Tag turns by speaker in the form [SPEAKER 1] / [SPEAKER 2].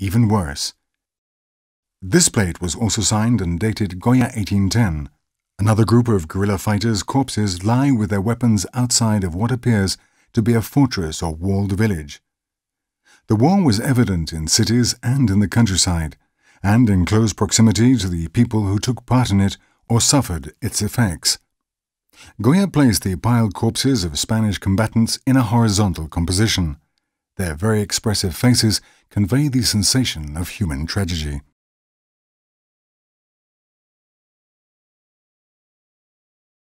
[SPEAKER 1] even worse. This plate was also signed and dated Goya 1810. Another group of guerrilla fighters' corpses lie with their weapons outside of what appears to be a fortress or walled village. The war was evident in cities and in the countryside, and in close proximity to the people who took part in it or suffered its effects. Goya placed the piled corpses of Spanish combatants in a horizontal composition. Their very expressive faces convey the sensation of human tragedy.